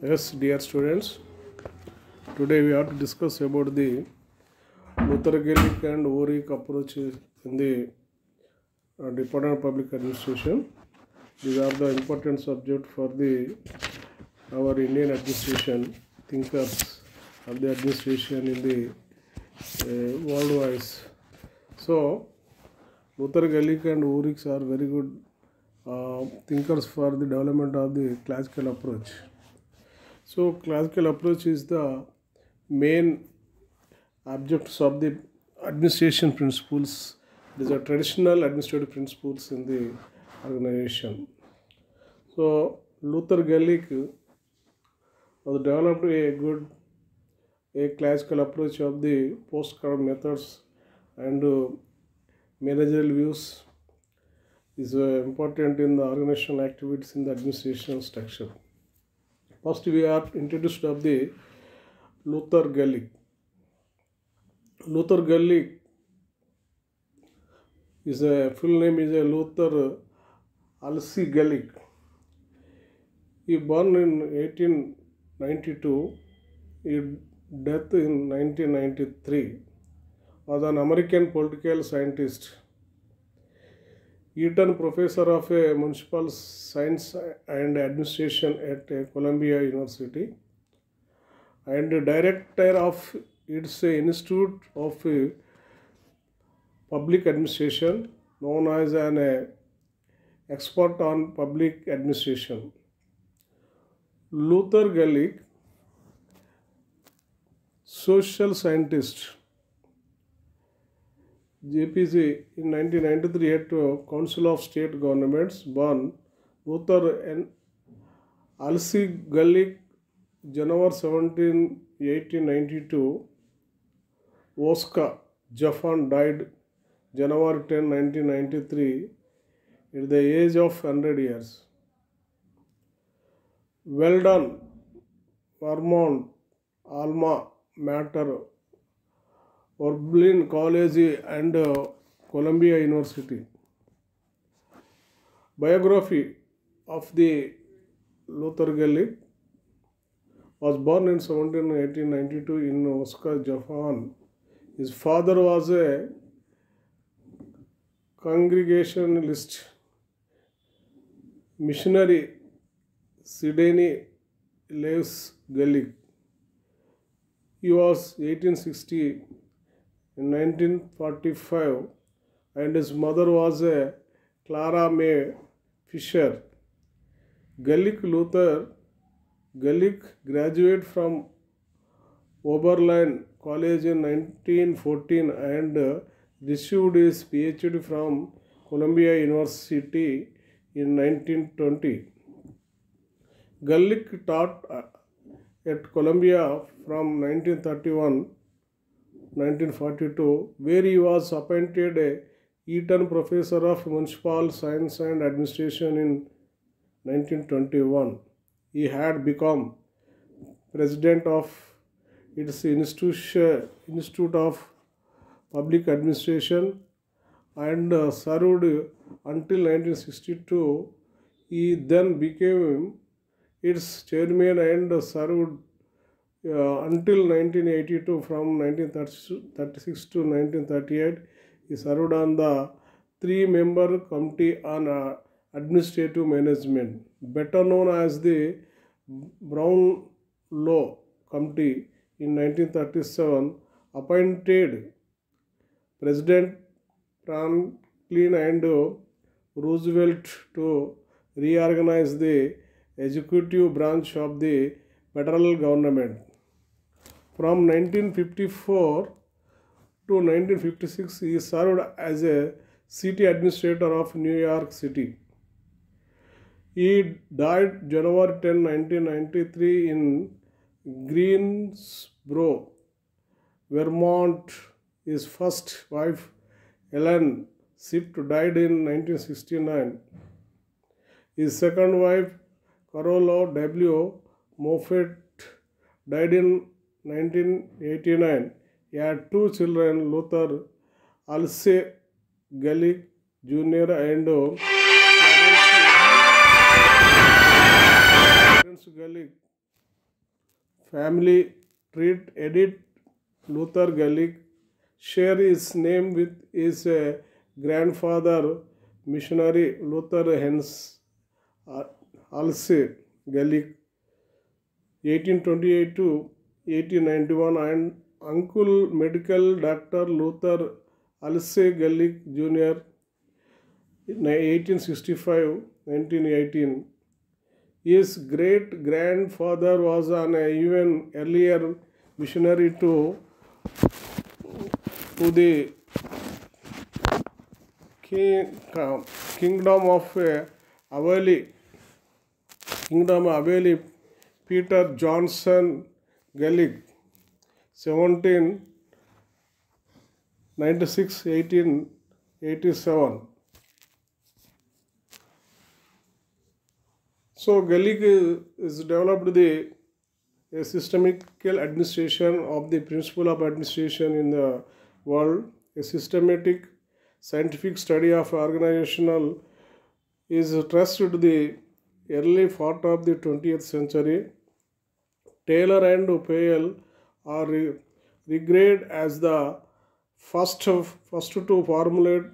yes dear students today we have to discuss about the Luthergelic and Warwick approaches in the uh, Department of Public Administration these are the important subject for the our Indian administration thinkers of the administration in the uh, world wise so Luthergelic and Warwick are very good uh, thinkers for the development of the classical approach so classical approach is the main objects of the administration principles. These are traditional administrative principles in the organization. So Luther Gallic uh, developed a good a classical approach of the postcard methods and uh, managerial views is uh, important in the organizational activities in the administration structure. First we are introduced of the Luther Gallic. Luther Gallic is a full name is a Luther Alcy Gallic. He born in 1892. He death in 1993. Was an American political scientist. Eaton Professor of uh, Municipal Science and Administration at uh, Columbia University and Director of its uh, Institute of Public Administration known as an expert on public administration. Luther Gallick, social scientist JPC in 1993 to Council of State Governments born Luther and Alcee Gullick January 17, 1892 Oscar Jaffan died January 10, 1993 at the age of 100 years. Well done, Vermont, Alma Mater Oberlin College and uh, Columbia University. Biography of the Lothar Galli was born in 1792 in Osaka, Japan. His father was a congregationalist missionary Sidney Lewis Gallic. He was 1860 in 1945 and his mother was a Clara May Fisher. Gallic Luther Gallic graduated from Oberlin College in 1914 and received his PhD from Columbia University in 1920. Gallic taught at Columbia from 1931 1942, where he was appointed a Eton Professor of Municipal Science and Administration in 1921. He had become president of its Institute, Institute of Public Administration and uh, served until 1962. He then became its chairman and served until 1982 from 1936 to 1938 he served on the three-member committee on uh, administrative management better known as the brown law committee in 1937 appointed president franklin and roosevelt to reorganize the executive branch of the federal government from 1954 to 1956 he served as a city administrator of New York City. He died January 10, 1993 in Greensboro, Vermont. His first wife, Ellen Sift, died in 1969. His second wife, Carola W. Moffett, died in 1989, had two children, Luther Alse Gallic Jr. and Terence Gallic. Family treat edit Luther Gallic share his name with his uh, grandfather, missionary Luther Hens uh, Alse Gallic. 1828 to 1891 and uncle medical Dr. Luther Alcee Gellick Jr. 1865-1918. His great-grandfather was an even earlier missionary to, to the king, uh, kingdom of uh, kingdom of Abeli Peter Johnson Gaelig, 17, 96, 18, 87. So Gallic is developed the a systematical administration of the principle of administration in the world, a systematic scientific study of organizational is trusted the early part of the 20th century Taylor and Payal are regarded as the first, first to formulate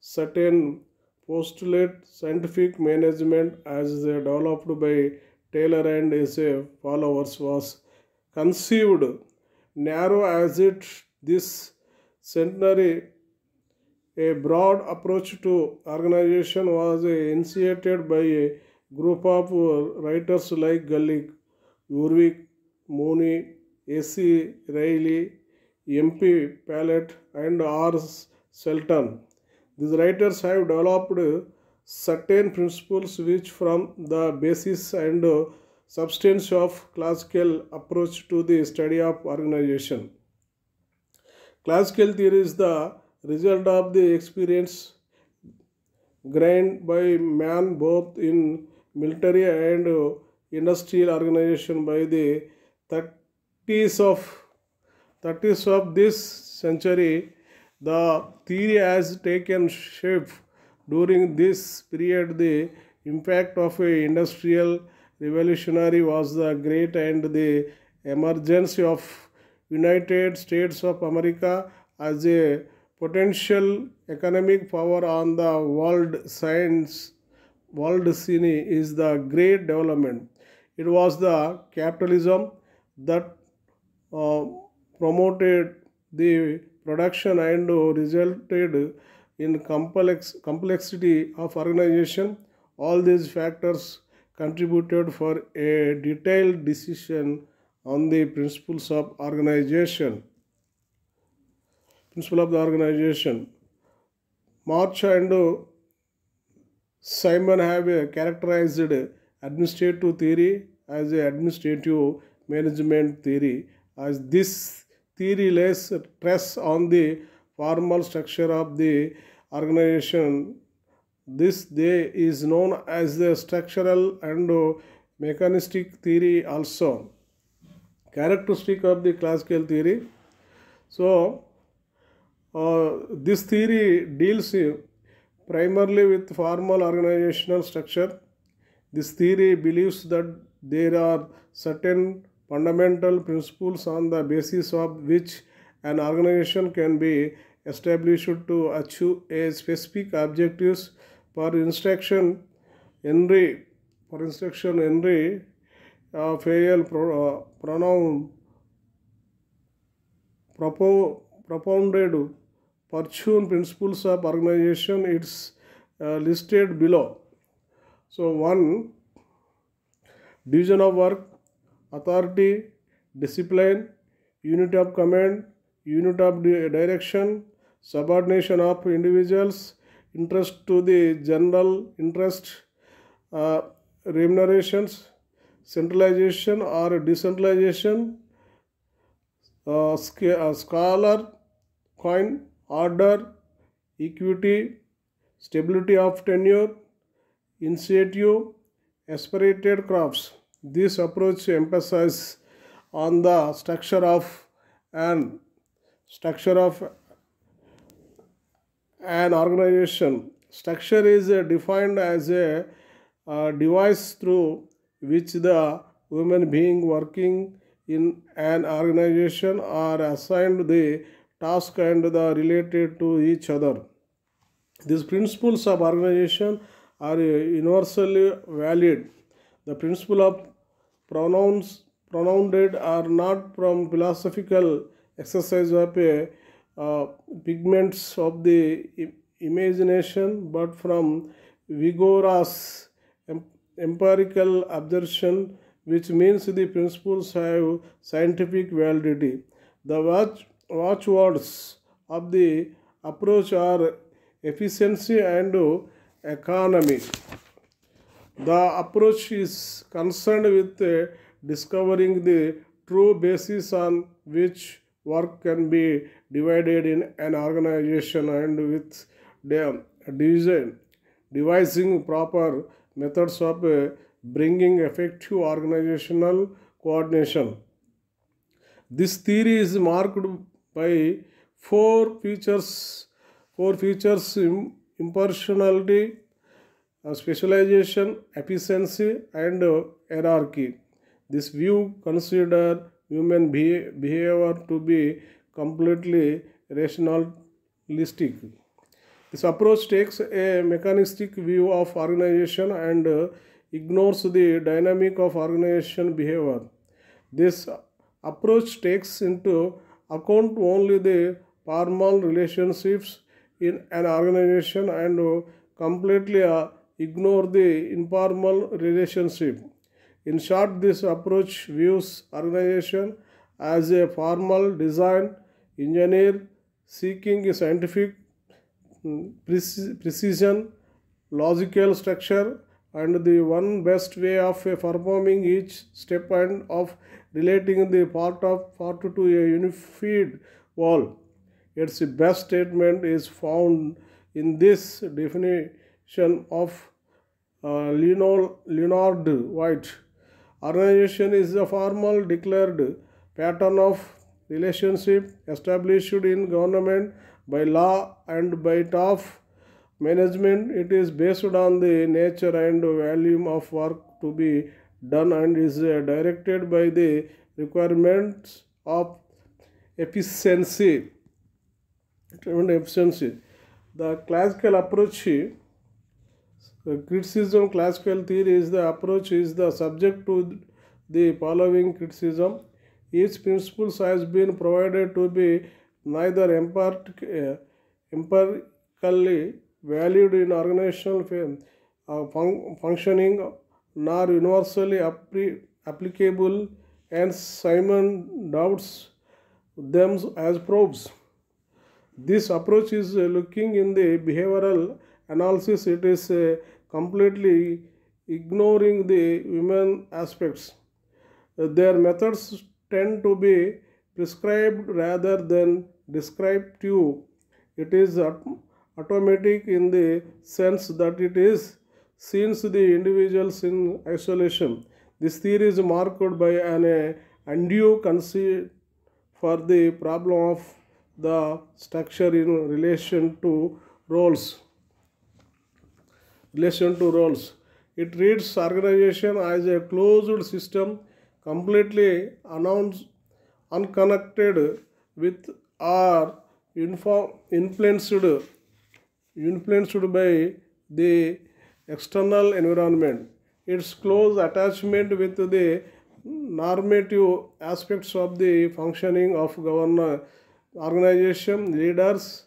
certain postulate scientific management as developed by Taylor and his followers was conceived narrow as it this centenary a broad approach to organization was initiated by a group of writers like Gullick, Urwick, Mooney, A.C. Riley, M.P. Pallet and R. Shelton. These writers have developed certain principles which form the basis and substance of classical approach to the study of organization. Classical theory is the result of the experience gained by man both in military and industrial organization by the 30s of 30s of this century the theory has taken shape during this period the impact of a industrial revolutionary was the great and the emergence of united states of america as a potential economic power on the world science world scene is the great development it was the capitalism that uh, promoted the production and resulted in complex complexity of organization all these factors contributed for a detailed decision on the principles of organization principle of the organization march and simon have characterized administrative theory as a administrative management theory as this theory lays stress on the formal structure of the organization. This day is known as the structural and mechanistic theory also. Characteristic of the classical theory. So, uh, this theory deals primarily with formal organizational structure. This theory believes that there are certain fundamental principles on the basis of which an organization can be established to achieve a specific objectives for instruction Henry for instruction Henry uh, Fayel pronoun propo, propounded fortune principles of organization it's uh, listed below so one division of work authority, discipline, unit of command, unit of direction, subordination of individuals, interest to the general interest, uh, remunerations, centralization or decentralization, uh, uh scholar, coin, order, equity, stability of tenure, initiative, aspirated crops. This approach emphasizes on the structure of an structure of an organization. Structure is defined as a device through which the human being working in an organization are assigned the task and the related to each other. These principles of organization are universally valid. The principle of pronouns pronounced are not from philosophical exercise of a uh, pigments of the imagination but from vigorous empirical absorption which means the principles have scientific validity. The watch, watchwords of the approach are efficiency and economy. The approach is concerned with uh, discovering the true basis on which work can be divided in an organization and with the division, devising proper methods of uh, bringing effective organizational coordination. This theory is marked by four features, four features impersonality, specialization, efficiency and uh, hierarchy. This view consider human behavior to be completely rationalistic. This approach takes a mechanistic view of organization and uh, ignores the dynamic of organization behavior. This approach takes into account only the formal relationships in an organization and uh, completely uh, ignore the informal relationship. In short, this approach views organization as a formal design engineer seeking scientific mm, precision, logical structure, and the one best way of performing each step and of relating the part of part to a unified whole. Its best statement is found in this definition of uh, Leonard White. Organization is a formal declared pattern of relationship established in government by law and by top management. It is based on the nature and volume of work to be done and is uh, directed by the requirements of efficiency. Efficiency. The classical approach so criticism classical theory is the approach is the subject to the following criticism. Each principles has been provided to be neither eh, empirically valued in organizational uh, function functioning nor universally applicable and Simon doubts them as probes. This approach is looking in the behavioral analysis it is uh, completely ignoring the women aspects. Uh, their methods tend to be prescribed rather than descriptive. It is automatic in the sense that it is since the individuals in isolation. This theory is marked by an uh, undue conceit for the problem of the structure in relation to roles relation to roles. It reads organization as a closed system completely unconnected with or influence influenced, influenced by the external environment. Its close attachment with the normative aspects of the functioning of governor, organization, leaders,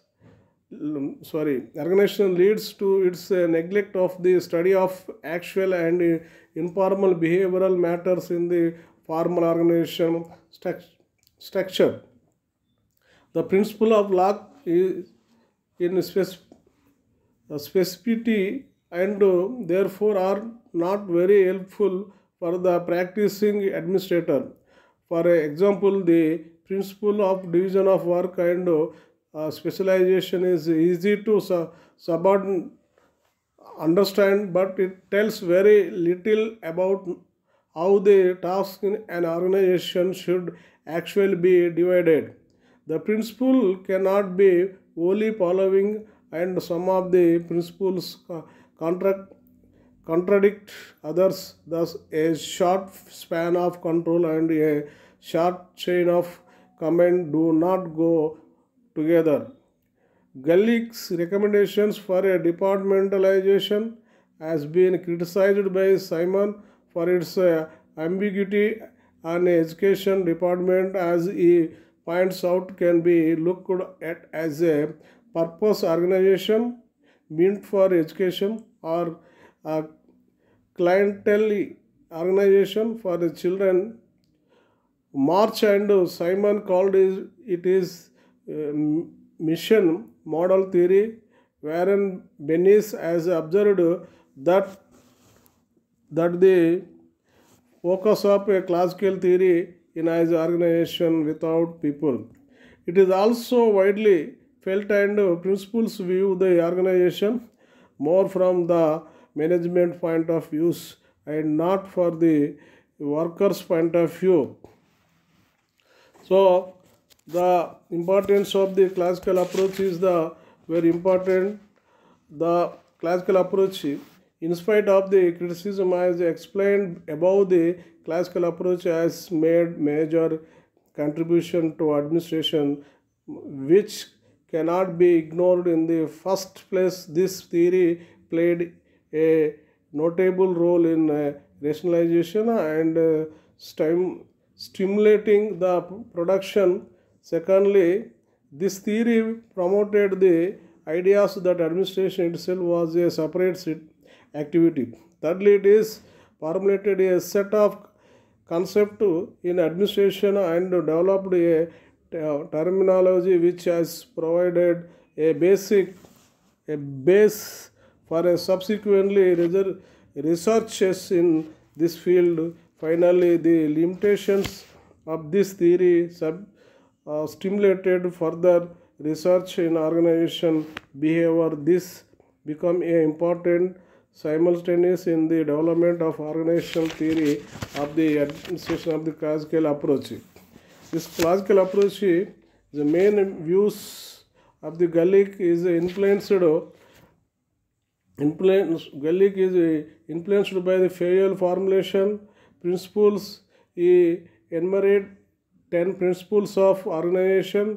sorry organization leads to its uh, neglect of the study of actual and uh, informal behavioral matters in the formal organization structure the principle of lack is in uh, specificity and uh, therefore are not very helpful for the practicing administrator. For example, the principle of division of work and uh, uh, specialization is easy to su subordinate understand but it tells very little about how the task in an organization should actually be divided. The principle cannot be wholly following and some of the principles contract, contradict others. Thus, a short span of control and a short chain of command do not go together. Gallic's recommendations for a departmentalization has been criticized by Simon for its uh, ambiguity and education department as he points out can be looked at as a purpose organization meant for education or a clientele organization for the children. March and Simon called it is mission model theory wherein Benis has observed that that the focus of a classical theory in his organization without people. It is also widely felt and principles view the organization more from the management point of views and not for the workers point of view. So the importance of the classical approach is the very important the classical approach in spite of the criticism as explained above the classical approach has made major contribution to administration which cannot be ignored in the first place this theory played a notable role in uh, rationalization and uh, stim stimulating the production Secondly, this theory promoted the ideas that administration itself was a separate activity. Thirdly, it is formulated a set of concepts in administration and developed a terminology which has provided a basic a base for a subsequently researches in this field. Finally, the limitations of this theory sub uh, stimulated further research in organization behavior. This become a important simultaneous in the development of organizational theory of the administration of the classical approach. This classical approach, the main views of the Gallic is influenced influence Gallic is influenced by the Fayol formulation principles he enumerate 10 principles of organization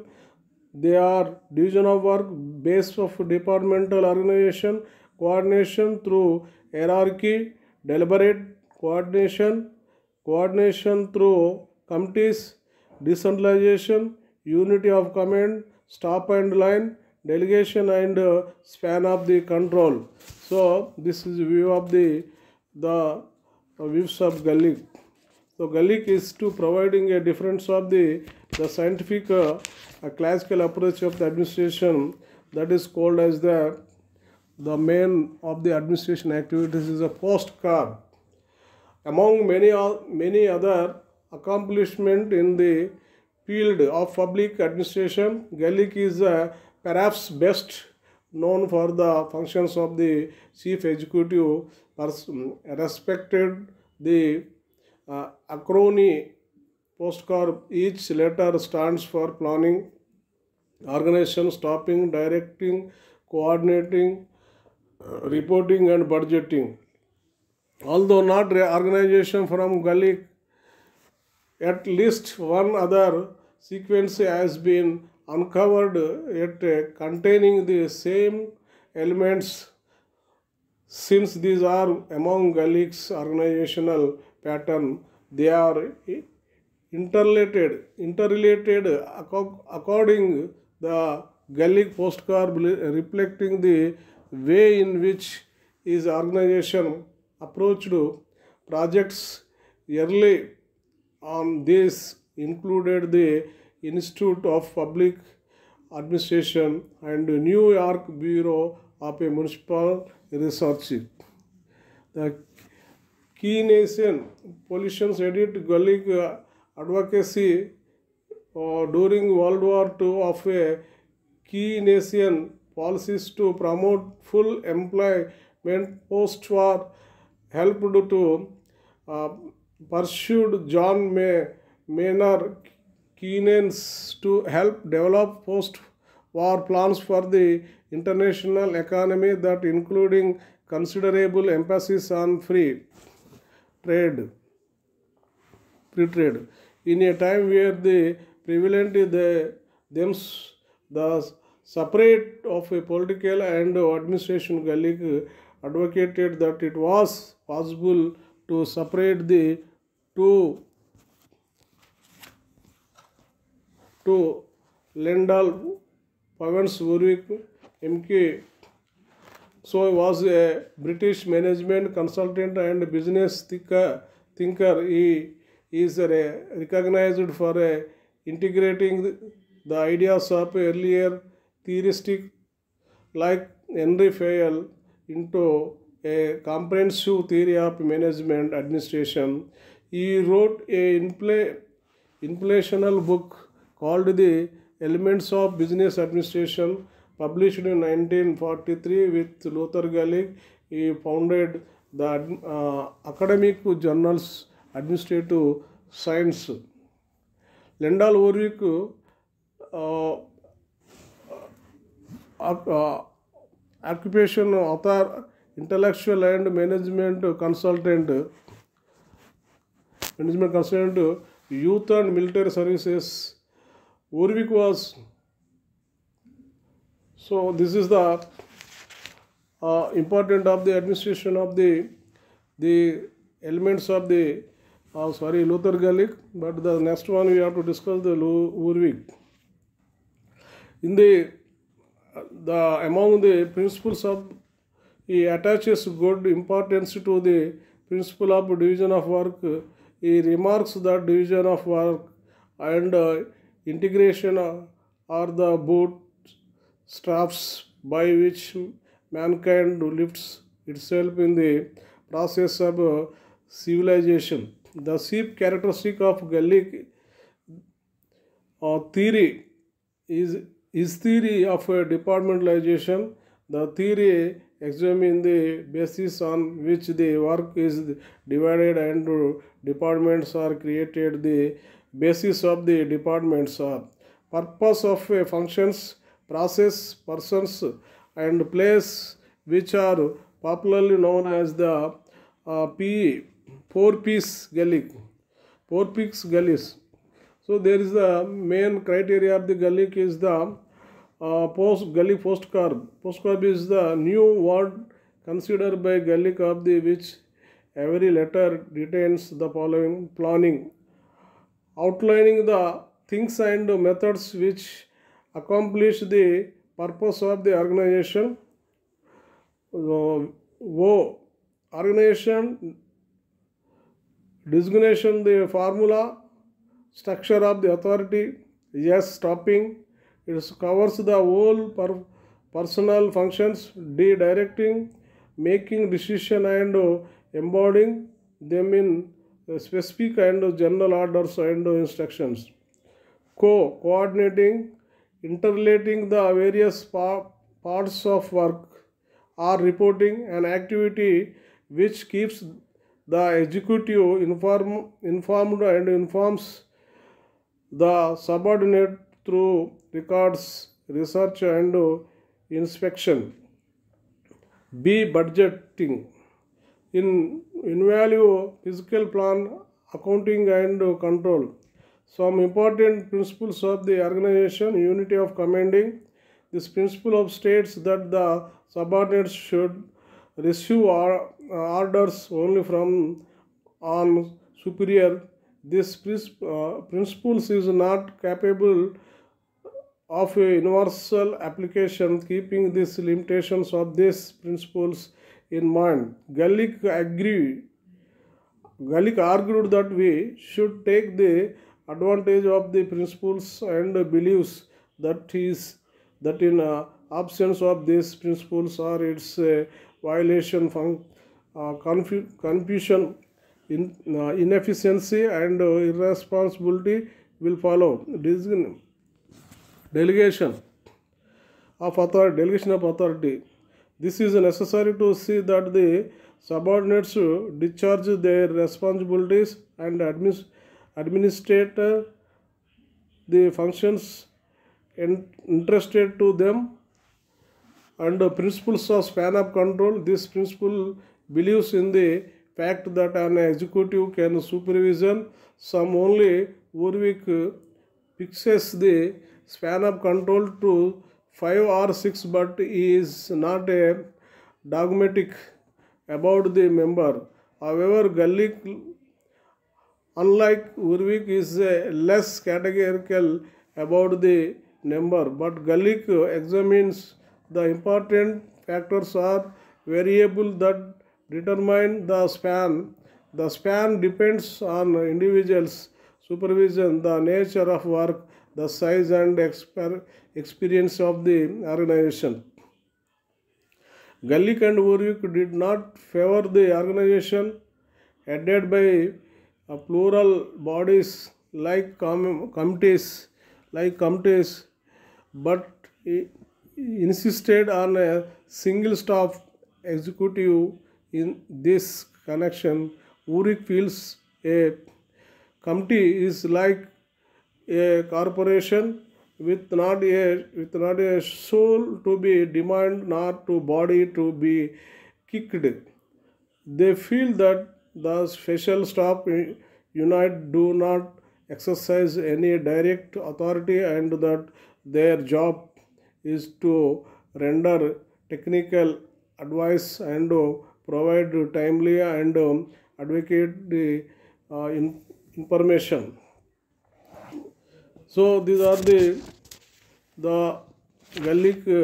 they are division of work base of departmental organization coordination through hierarchy deliberate coordination coordination through committees decentralization unity of command stop and line delegation and uh, span of the control so this is view of the the uh, views of Gully so Gallic is to providing a difference of the, the scientific uh, classical approach of the administration that is called as the the main of the administration activities is a postcard. Among many, uh, many other accomplishment in the field of public administration, Gallic is uh, perhaps best known for the functions of the chief executive, respected the uh, postcard each letter stands for planning, organization, stopping, directing, coordinating, uh, reporting and budgeting. Although not organization from Gaelic, at least one other sequence has been uncovered yet uh, containing the same elements since these are among Gaelic's organizational pattern, they are eh, interrelated, interrelated according the Gallic postcard reflecting the way in which his organization approached projects early on this included the Institute of Public Administration and New York Bureau of Municipal Research. The Key Nation politicians edit Gallic uh, advocacy uh, during World War II of a Key Nation policies to promote full employment post-war helped to uh, pursued John May, Maynard Keynes to help develop post-war plans for the international economy that including considerable emphasis on free trade, free trade. In a time where the prevalent the them the separate of a political and administration colleague advocated that it was possible to separate the two to Lendal Pavans Warwick MK So he was a British management consultant and business thinker. thinker. He is recognized for uh, integrating the ideas of earlier theoristic like Henry Fayol into a comprehensive theory of management administration. He wrote a influential book called The Elements of Business Administration published in 1943 with Luther Gallic. He founded the uh, academic journals administrative science. Lendal Warwick uh, uh, occupation author, intellectual and management consultant, management consultant, youth and military services. Warwick was So this is the uh, important of the administration of the the elements of the uh, sorry Lothar Gallic but the next one we have to discuss the Lurwig. In the the among the principles of he attaches good importance to the principle of division of work. He remarks that division of work and uh, integration uh, are the both Straps by which mankind lifts itself in the process of uh, civilization. The chief characteristic of Gallic uh, theory is his theory of uh, departmentalization. The theory examines the basis on which the work is divided and uh, departments are created. The basis of the departments are purpose of functions process, persons and place which are popularly known as the uh, P, four-piece gallic four-piece Gallis. So there is the main criteria of the gallic is the uh, post Gaelic postcard postcard is the new word considered by gallic of the which every letter retains the following planning, outlining the things and methods which accomplish the purpose of the organization so, o organization designation the formula structure of the authority yes stopping it covers the whole per personal functions d directing making decision and embodying them in specific and general orders and instructions co coordinating interrelating the various parts of work or reporting an activity which keeps the executive inform, informed and informs the subordinate through records, research and inspection. B. Budgeting. In, in value, physical plan, accounting and control. Some important principles of the organization, unity of commanding. This principle of states that the subordinates should receive uh, orders only from on superior. This uh, principles is not capable of a universal application keeping these limitations of these principles in mind. Gallic agreed. Gallic argued that we should take the advantage of the principles and beliefs that is that in uh, absence of these principles or its uh, violation from uh, confu confusion in, uh, inefficiency and uh, irresponsibility will follow Des delegation of authority delegation of authority this is necessary to see that the subordinates discharge their responsibilities and administration administrator the functions entrusted to them and the principles of span of control. This principle believes in the fact that an executive can supervision some only Warwick fixes the span of control to 5 or 6 but is not a dogmatic about the member. However, Gallic Unlike Urvik is less categorical about the number, but Gallic examines the important factors or variable that determine the span. The span depends on individuals' supervision, the nature of work, the size and exper experience of the organization. Gallic and Urvik did not favor the organization headed by uh, plural bodies like com- committees, like committees, but insisted on a single staff executive in this connection. Uric feels a committee is like a corporation with not a with not a soul to be demanded, not to body to be kicked. They feel that the special staff unit do not exercise any direct authority and that their job is to render technical advice and provide timely and advocate the uh, in information so these are the the Gallic uh,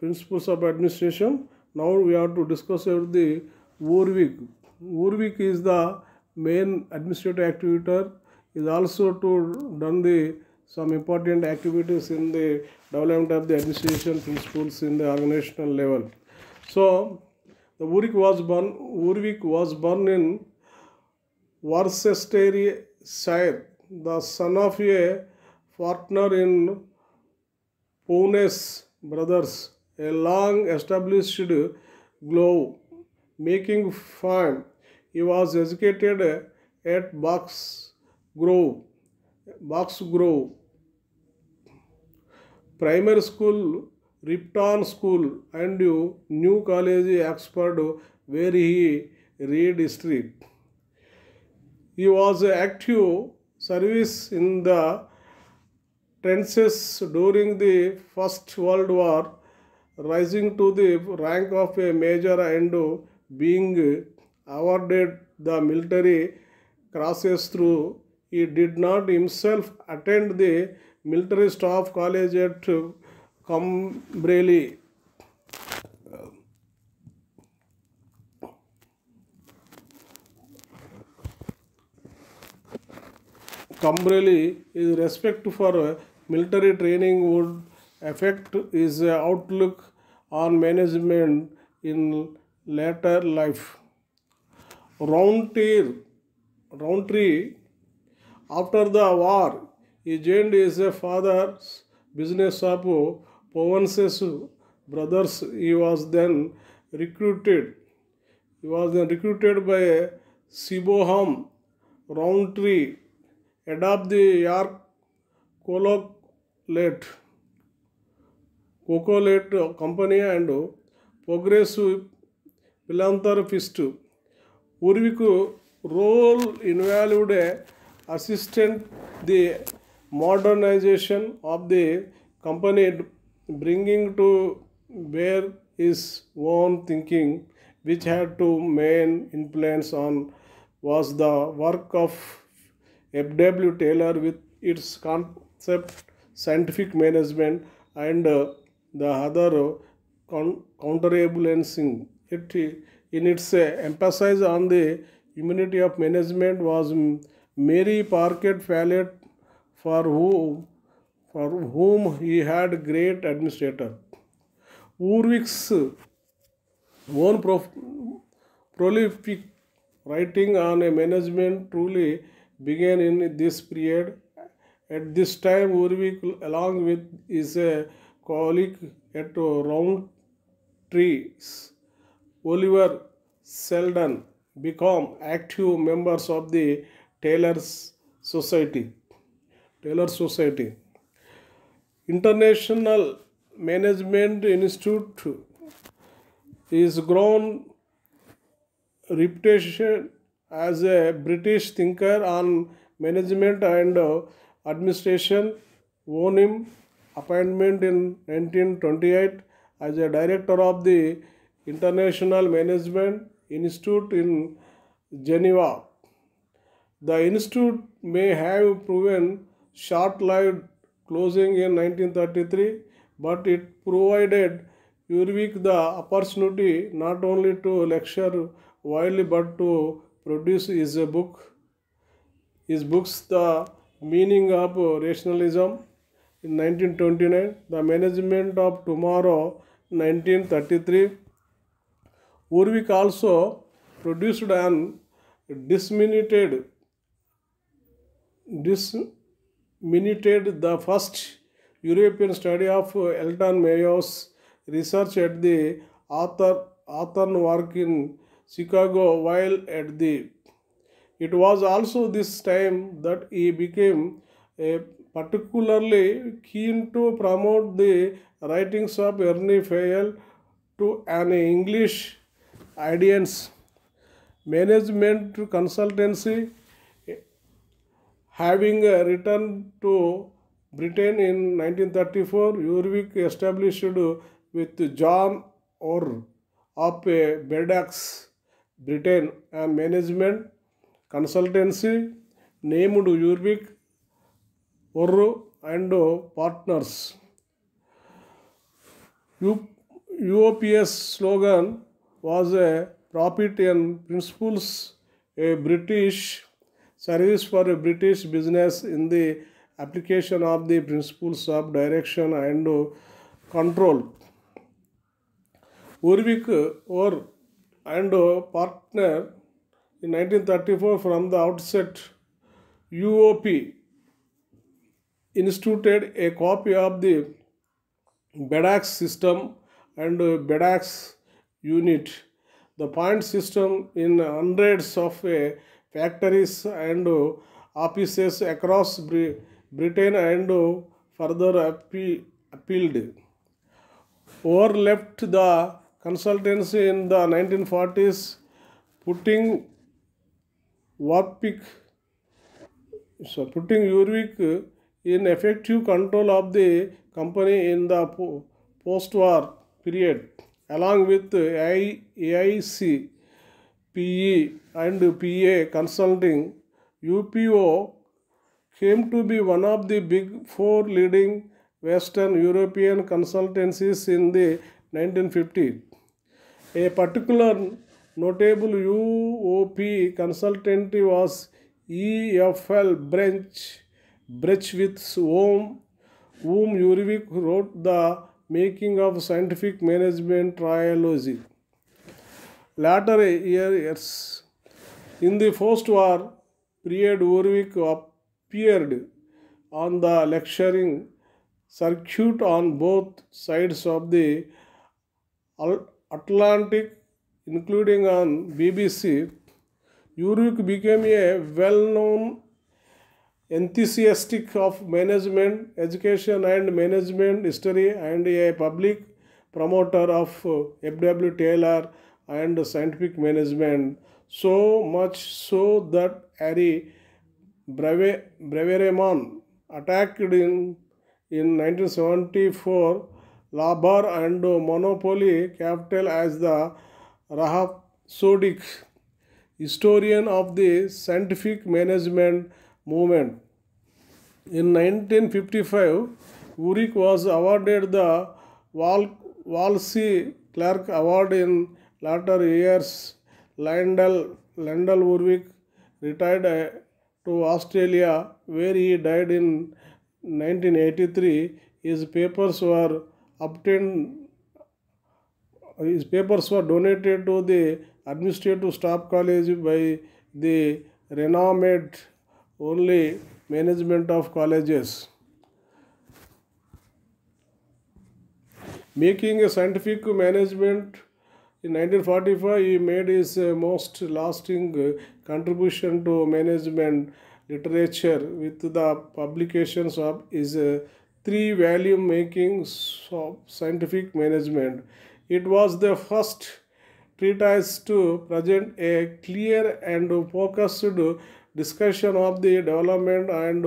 principles of administration now we have to discuss about the Warwick Urvik is the main administrative activator, is also to done the some important activities in the development of the administration principles in the organizational level. So, the Urvik was born, Urvik was born in Worcestershire, the son of a partner in Pune's brothers, a long established glove making firm he was educated at Box Grove, Box Grove Primary School, Ripton School, and New College, Oxford, where he read history. He was active service in the trenches during the First World War, rising to the rank of a major and being awarded the military crosses through. He did not himself attend the military staff college at Cumbrae. Cumbrae, his respect for military training would affect his outlook on management in later life. round tier round tree after the war, he joined his father's business shop Povance's brothers. He was then recruited. He was then recruited by Siboham round tree head of the York Coloclate, Cocolate Company and Progressive philanthropist. Urviku role involved assistant the modernization of the company bringing to bear his own thinking which had two main influence on was the work of F.W. Taylor with its concept scientific management and uh, the other uh, counterbalancing. It in its uh, emphasis on the immunity of management was Mary Parkett Follett, for whom, for whom he had great administrator. Urwick's own prof, prolific writing on management truly began in this period. At this time, Urwick, along with his uh, colleague at Round Trees, Oliver Selden become active members of the Taylor's Society. Taylor Society. International Management Institute is grown reputation as a British thinker on management and administration won him appointment in 1928 as a director of the International Management Institute in Geneva. The institute may have proven short-lived closing in 1933, but it provided Urvik the opportunity not only to lecture widely but to produce his book, his books The Meaning of Rationalism in 1929, The Management of Tomorrow 1933. Urvic also produced an disseminated disseminated the first European study of Elton Mayo's research at the Arthur, work in Chicago while at the it was also this time that he became particularly keen to promote the writings of Ernie Fayel to an English IDNs, management consultancy having uh, returned to Britain in 1934, Urvik established with John Orr of uh, Bedax, Britain, a management consultancy named Urvik Orr and Partners. UOPS slogan was a property and principles a British service for a British business in the application of the principles of direction and control. Urvik or and partner in 1934 from the outset UOP instituted a copy of the BEDAX system and BEDAX unit. The point system in hundreds of uh, factories and uh, offices across Br Britain and uh, further appe appealed. left the consultancy in the 1940s, putting Warpick, so putting Urwick in effective control of the company in the po post-war period along with AIC, PE and PA Consulting, UPO came to be one of the big four leading Western European consultancies in the 1950s. A particular notable UOP consultant was EFL Branch, Branch with whom, whom Urivik wrote the making of scientific management trilogy. Later years, in the first war period, Urvik appeared on the lecturing circuit on both sides of the Atlantic, including on BBC. Urvik became a well-known enthusiastic of management, education and management history and a public promoter of F.W. Uh, Taylor and scientific management. So much so that Harry Breve, Brevereman attacked in, in 1974 labor and Monopoly Capital as the Rahapsodic historian of the scientific management movement. In 1955, Urich was awarded the Wal Walsey Clark Award in later years. Landel, Landel Urich retired uh, to Australia where he died in 1983. His papers were obtained his papers were donated to the administrative staff college by the renowned only management of colleges. Making a scientific management in 1945, he made his uh, most lasting uh, contribution to management literature with the publications of his uh, three volume making of scientific management. It was the first treatise to present a clear and focused discussion of the development and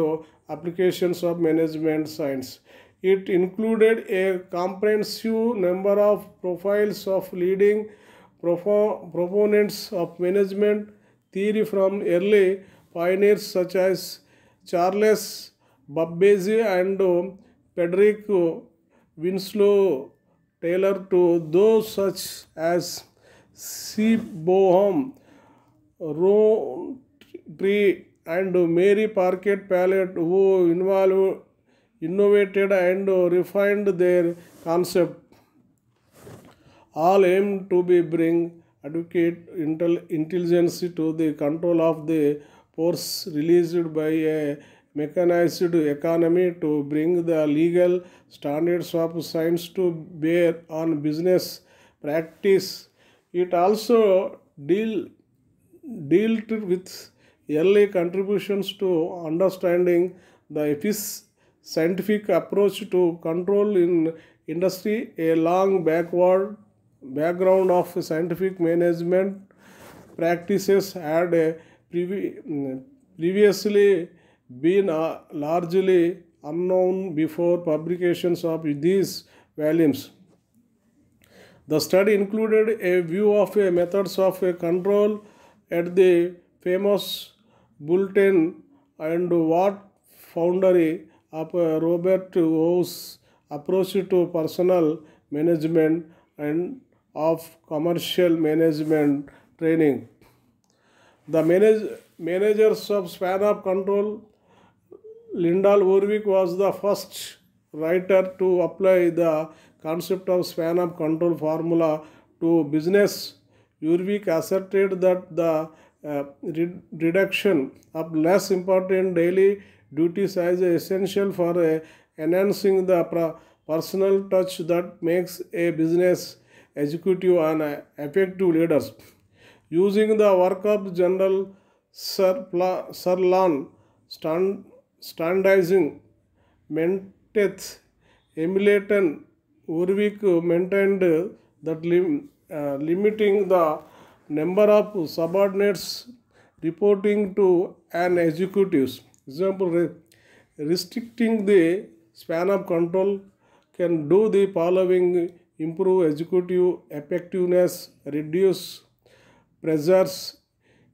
applications of management science. It included a comprehensive number of profiles of leading proponents of management theory from early pioneers such as Charles Babbage and Frederick Winslow Taylor to those such as C. Bohm, Ron Tree and Mary Parker Palette who innovated and refined their concept, all aim to be bring adequate intelligence to the control of the force released by a mechanized economy to bring the legal standards of science to bear on business practice. It also deal dealt with early contributions to understanding the FIS scientific approach to control in industry, a long backward background of scientific management practices had mm, previously been uh, largely unknown before publications of these volumes. The study included a view of a methods of control at the famous Bulletin and what foundry of uh, Robert House approach to personal management and of commercial management training. The manage, managers of span of control, Lindahl Urwick was the first writer to apply the concept of span of control formula to business. Urwick asserted that the uh, re reduction of less important daily duties as essential for uh, enhancing the personal touch that makes a business executive an uh, effective leader. Using the work of General Sir, Pla, Sir Lan, stand, standardizing Menteth, Emulaton, Urvik maintained that lim, uh, limiting the number of subordinates reporting to an executive. Example, restricting the span of control can do the following improve executive effectiveness, reduce pressures,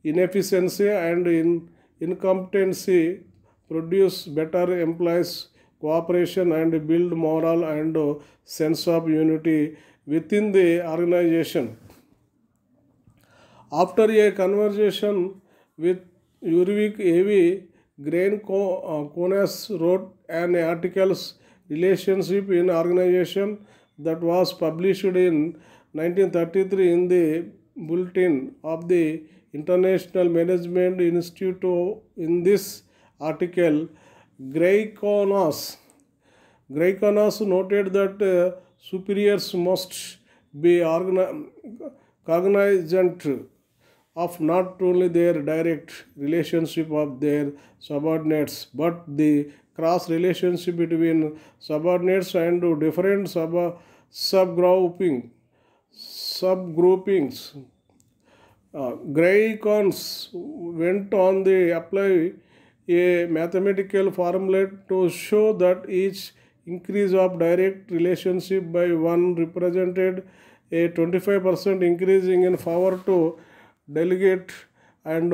inefficiency and in incompetency, produce better employees, cooperation and build moral and sense of unity within the organization. After a conversation with Ulrich A.V., Grain Conas uh, wrote an article relationship in organization that was published in 1933 in the bulletin of the International Management Institute. In this article, Grey Graikonos noted that uh, superiors must be organized cognizant of not only their direct relationship of their subordinates but the cross relationship between subordinates and different sub subgrouping subgroupings uh, Graycons went on to apply a mathematical formula to show that each increase of direct relationship by one represented a 25% increasing in power to delegate and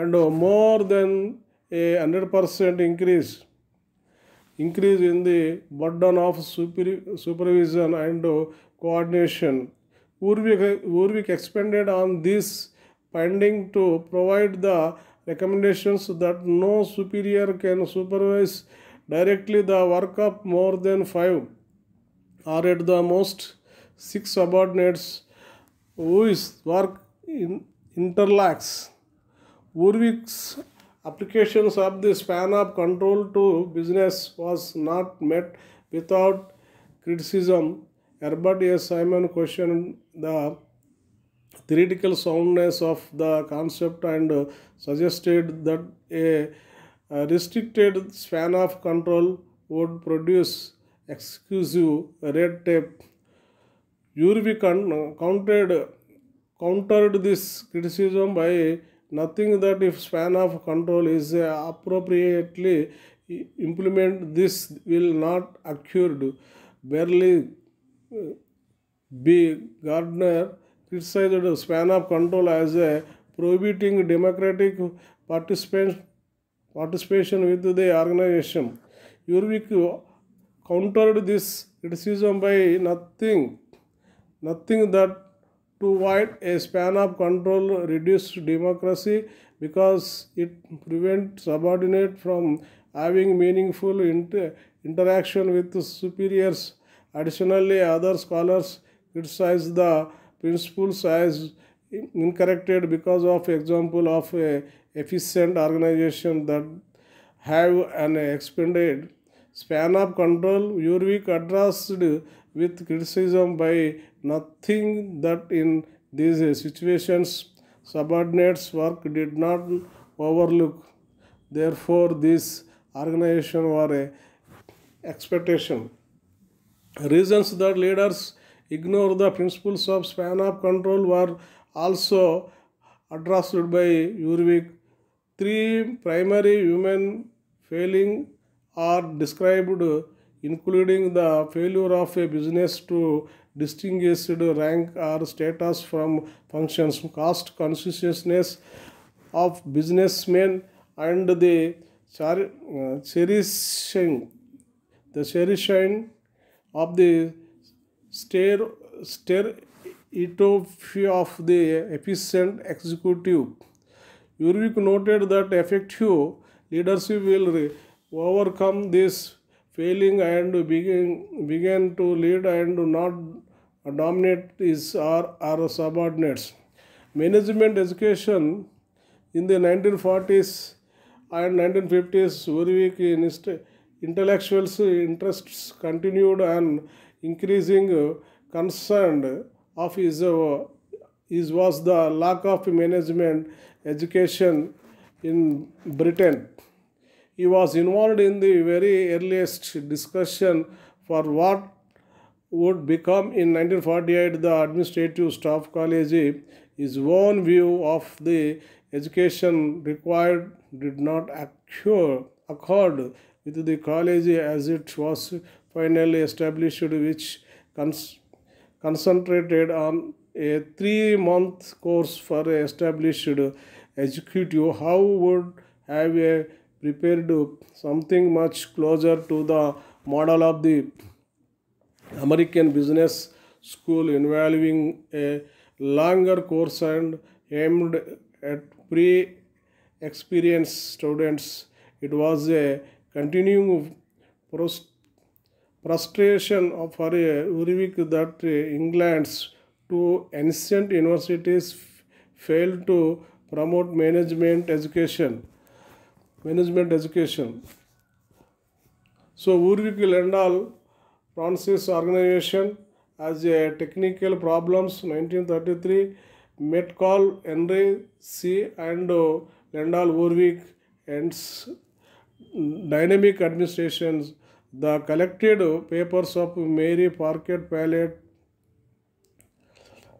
and more than a 100% increase increase in the burden of super, supervision and coordination. Urvik, expanded on this finding to provide the recommendations that no superior can supervise directly the work of more than five or at the most six subordinates whose work in hmm, interlocks. Urvik's applications of the span of control to business was not met without criticism. Herbert S. Simon questioned the theoretical soundness of the concept and suggested that a restricted span of control would produce exclusive red tape. Urvikan countered countered this criticism by nothing that if span of control is appropriately implemented, this will not occur. Barely uh, B. Gardner criticized the span of control as a prohibiting democratic participation participation with the organization. Urvik countered this criticism by nothing, nothing that to wide a span of control reduced democracy because it prevents subordinate from having meaningful inter- interaction with superiors. Additionally, other scholars criticize the principles as incorrected because of example of a efficient organization that have an expanded span of control, Urvik addressed with criticism by nothing that in these situations subordinates' work did not overlook. Therefore, this organization were a expectation. Reasons that leaders ignore the principles of span of control were also addressed by Urvik. Three primary human failing are described including the failure of a business to distinguished rank or status from functions, cost consciousness of businessmen and the cherishing, the cherishing of the stair etofy of the efficient executive. Urvik noted that effective leadership will overcome this failing and begin, began to lead and not dominate his or our subordinates. Management education in the 1940s and 1950s, Urvik intellectuals' interests continued and increasing concern of his, his was the lack of management education in Britain he was involved in the very earliest discussion for what would become in 1948 the administrative staff college his own view of the education required did not occur accord with the college as it was finally established which cons- concentrated on a three month course for established executive how would have a prepared something much closer to the model of the American business school involving a longer course and aimed at pre-experienced students. It was a continuing frustration of her Urivik that England's two ancient universities failed to promote management education management education. So Urvik Landal runs his organization as a technical problems 1933 Metcalf, Henry C. and uh, Landal Urvik and dynamic administrations. The collected papers of Mary Parkett Pallet,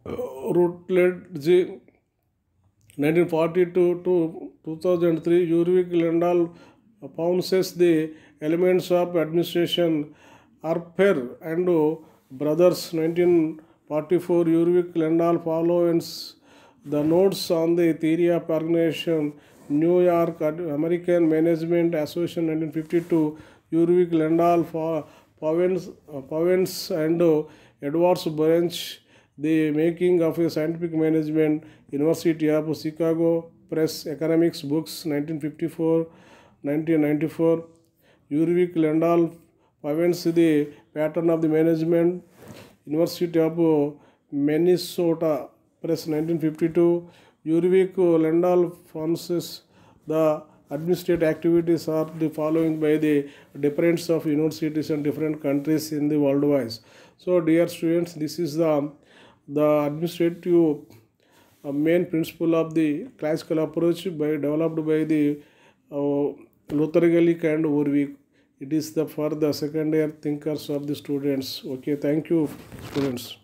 uh, Routledge, 1942 to 2003, Ulrich Lendahl publishes the elements of administration. Arper and Brothers, 1944, Ulrich Lendahl follows the notes on the theory of organization. New York American Management Association, 1952, Ulrich Lendahl for and Edwards Branch, the making of a scientific management University of Chicago Press Economics Books 1954 1994 Ulrich Landal pioneers the pattern of the management University of Minnesota Press 1952 Ulrich Landal forms the administrative activities are the following by the difference of universities and different countries in the worldwide. So dear students, this is the, the administrative a main principle of the classical approach by developed by the uh, Lutheric and Warwick. It is the for the second year thinkers of the students. Okay, thank you, students.